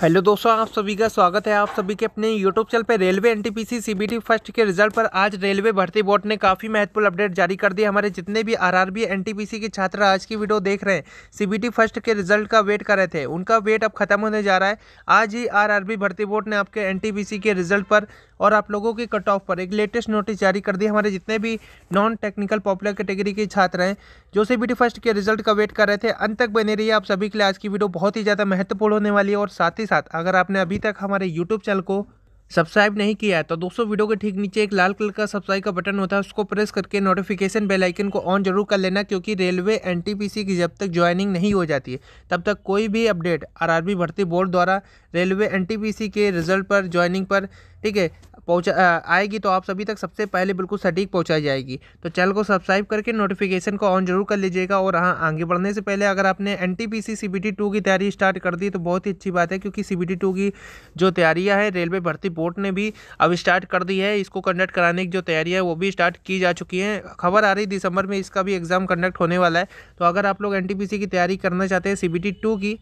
hello दोस्तों आप सभी का स्वागत है आप सभी के अपने यूट्यूब चैनल पर रेलवे एनटीपीसी सीबीटी फर्स्ट के रिजल्ट पर आज रेलवे भर्ती बोर्ड ने काफ़ी महत्वपूर्ण अपडेट जारी कर दी हमारे जितने भी आरआरबी एनटीपीसी के छात्र आज की वीडियो देख रहे हैं सीबीटी फर्स्ट के रिजल्ट का वेट कर रहे थे उनका वेट अब खत्म होने जा रहा है आज ही आर भर्ती बोर्ड ने आपके एन के रिजल्ट पर और आप लोगों के कट ऑफ पर एक लेटेस्ट नोटिस जारी कर दी हमारे जितने भी नॉन टेक्निकल पॉपुलर कैटेगरी के छात्र हैं जो सीबीटी फर्स्ट के रिजल्ट का वेट कर रहे थे अंत तक बने रही आप सभी के लिए आज की वीडियो बहुत ही ज़्यादा महत्वपूर्ण होने वाली है और साथ ही साथ अगर आपने अभी तक हमारे यूट्यूब चैनल को सब्सक्राइब नहीं किया है तो दोस्तों वीडियो के ठीक नीचे एक लाल कलर का सब्सक्राइब का बटन होता है उसको प्रेस करके नोटिफिकेशन बेल आइकन को ऑन जरूर कर लेना क्योंकि रेलवे एनटीपीसी की जब तक ज्वाइनिंग नहीं हो जाती है तब तक कोई भी अपडेट आरआरबी भर्ती बोर्ड द्वारा रेलवे एनटीपीसी के रिजल्ट पर ज्वाइनिंग पर ठीक है पहुँचा आएगी तो आप सभी तक सबसे पहले बिल्कुल सटीक पहुँचाई जाएगी तो चैनल को सब्सक्राइब करके नोटिफिकेशन को ऑन जरूर कर लीजिएगा और हाँ आगे बढ़ने से पहले अगर आपने N T P C C B T two की तैयारी स्टार्ट कर दी तो बहुत ही अच्छी बात है क्योंकि सी बी टी टू की जो तैयारियाँ है रेलवे भर्ती बोर्ड ने भी अब स्टार्ट कर दी है इसको कंडक्ट कराने की जो तैयारियाँ है वो भी स्टार्ट की जा चुकी हैं खबर आ रही दिसंबर में इसका भी एग्ज़ाम कंडक्ट होने वाला है तो अगर आप लोग एन टी पी सी की तैयारी करना चाहते हैं सी बी टी टू की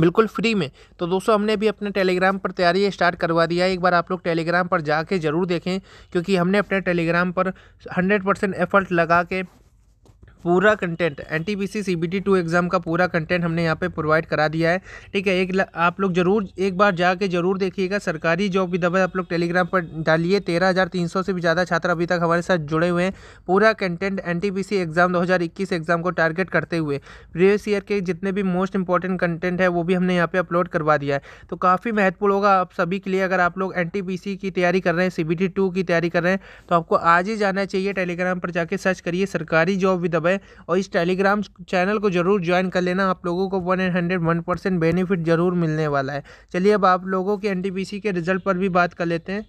बिल्कुल फ्री में तो दोस्तों हमने भी अपने टेलीग्राम पर तैयारी स्टार्ट करवा दिया है एक बार आप लोग टेलीग्राम पर जाके ज़रूर देखें क्योंकि हमने अपने टेलीग्राम पर हंड्रेड परसेंट एफर्ट लगा के पूरा content N T P two exam का पूरा कंटेंट हमने यहाँ पे प्रोवाइड करा दिया है ठीक है एक आप लोग जरूर एक बार जाके जरूर देखिएगा सरकारी जॉब भी दबा आप लोग टेलीग्राम पर डालिए तेरह हज़ार तीन सौ से भी ज़्यादा छात्र अभी तक हमारे साथ जुड़े हुए हैं पूरा content N T P C exam दो हज़ार इक्कीस एग्ज़ाम को टारगेट करते हुए प्रीवियस ईयर के जितने भी मोस्ट इंपॉर्टेंट कंटेंट है वो भी हमने यहाँ पर अपलोड करवा दिया है तो काफ़ी महत्वपूर्ण होगा आप सभी के लिए अगर आप लोग एन टी पी सी की तैयारी कर रहे हैं सी बी टी टू की तैयारी कर रहे हैं तो आपको आज ही जाना चाहिए टेलीग्राम पर जाके सर्च करिए सरकारी जॉब भी है और इस टेलीग्राम चैनल को ज़रूर ज्वाइन कर लेना आप लोगों को one and hundred one percent benefit ज़रूर मिलने वाला है चलिए अब आप लोगों के एन के रिज़ल्ट पर भी बात कर लेते हैं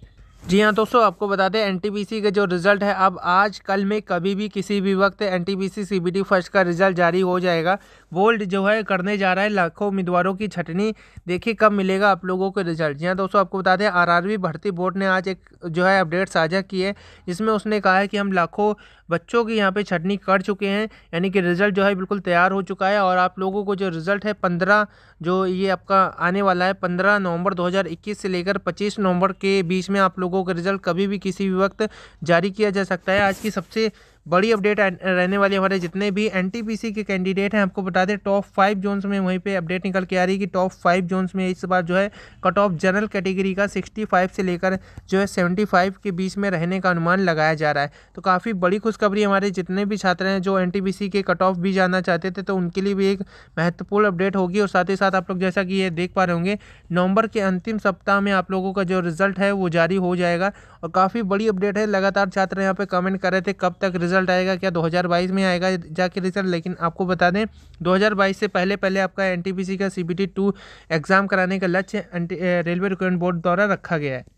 जी हाँ दोस्तों आपको बता दें एन के जो रिज़ल्ट है अब आज कल में कभी भी किसी भी वक्त एनटीपीसी टी फर्स्ट का रिज़ल्ट जारी हो जाएगा बोल्ड जो है करने जा रहा है लाखों उम्मीदवारों की छटनी देखिए कब मिलेगा आप लोगों को रिज़ल्ट जी हाँ दोस्तों आपको बता दें आरआरबी भर्ती बोर्ड ने आज एक जो है अपडेट साझा की है जिसमें उसने कहा है कि हम लाखों बच्चों की यहाँ पर छटनी कर चुके हैं यानी कि रिज़ल्ट जो है बिल्कुल तैयार हो चुका है और आप लोगों को जो रिज़ल्ट है पंद्रह जो ये आपका आने वाला है पंद्रह नवंबर दो से लेकर पच्चीस नवंबर के बीच में आप लोग लोगों का रिजल्ट कभी भी किसी भी वक्त जारी किया जा सकता है आज की सबसे बड़ी अपडेट रहने वाली हमारे जितने भी एन के कैंडिडेट हैं आपको बता दें टॉप फाइव जोन्स में वहीं पर अपडेट निकल के आ रही है कि टॉप फाइव जोन्स में इस बार जो है कट ऑफ जनरल कैटेगरी का सिक्सटी से लेकर जो है सेवेंटी के बीच में रहने का अनुमान लगाया जा रहा है तो काफ़ी बड़ी खुशखबरी हमारे जितने भी छात्र हैं जो एन के कट ऑफ भी जाना चाहते थे तो उनके लिए भी एक महत्वपूर्ण अपडेट होगी और साथ ही साथ आप लोग जैसा कि ये देख पा रहे होंगे नवंबर के अंतिम सप्ताह में आप लोगों का जो रिजल्ट है वो जारी हो जाएगा और काफ़ी बड़ी अपडेट है लगातार छात्र यहाँ पे कमेंट कर रहे थे कब तक रिजल्ट आएगा क्या 2022 में आएगा जाके रिजल्ट लेकिन आपको बता दें 2022 से पहले पहले आपका एन का सी बी एग्ज़ाम कराने का लक्ष्य रेलवे रिक्रूटमेंट बोर्ड द्वारा रखा गया है